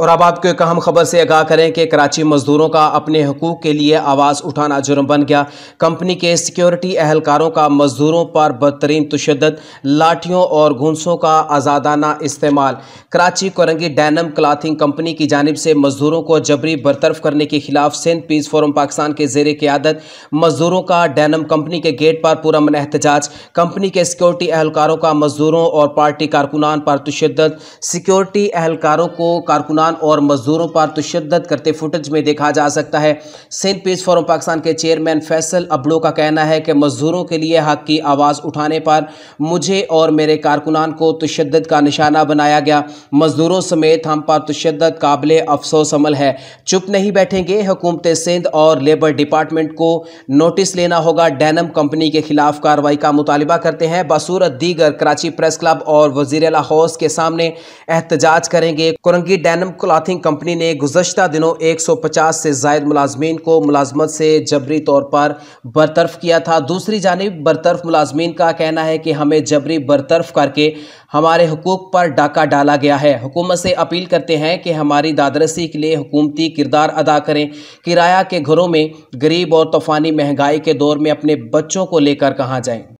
और अब आपको एक अहम खबर से आगाह करें कि कराची मजदूरों का अपने हकूक के लिए आवाज़ उठाना जुर्म बन गया कंपनी के सिक्योरिटी अहलकारों का मजदूरों पर बदतरीन तशद लाठियों और घुंसों का आज़ादाना इस्तेमाल Karachi Korangi Denim Clothing Company की जानब से मजदूरों को जबरी बरतरफ करने के खिलाफ सिंध पीस फोरम पाकिस्तान के जेर क्यादत मजदूरों का डैनम कंपनी के गेट पर पूरा मन एहतजाज कंपनी के सिक्योरिटी अहलकारों का मजदूरों और पार्टी कारकुनान पर तशद सिक्योरिटी अहलकारों को कारकुनान किसान और मजदूरों पर तशद करते फुटेज में देखा जा सकता है सिंध पीस फॉरम पाकिस्तान के चेयरमैन फैसल अबड़ो का कहना है कि मजदूरों के लिए हक की आवाज़ उठाने पर मुझे और मेरे कारकुनान को तशद का निशाना बनाया गया मजदूरों समेत हम पर तशद काबिल अफसोस अमल है चुप नहीं बैठेंगे हुकूमत सिंध और लेबर डिपार्टमेंट को नोटिस लेना होगा डैनम कंपनी के खिलाफ कार्रवाई का मुतालबा करते हैं बसूरत दीगर कराची प्रेस क्लब और वजीर हाउस के सामने एहतजाज करेंगे कुरंगी डैनम क्लाथिंग कंपनी ने गुजशत दिनों 150 से जायद मुलाजमीन को मुलाजमत से जबरी तौर पर बरतरफ किया था दूसरी जानब बरतरफ मुलाजमीन का कहना है कि हमें जबरी बरतरफ करके हमारे हकूक़ पर डाका डाला गया है हुकूमत से अपील करते हैं कि हमारी दादरसी के लिए हुकूमती किरदार अदा करें किराया के घरों में गरीब और तूफ़ानी महंगाई के दौर में अपने बच्चों को लेकर कहाँ जाएँ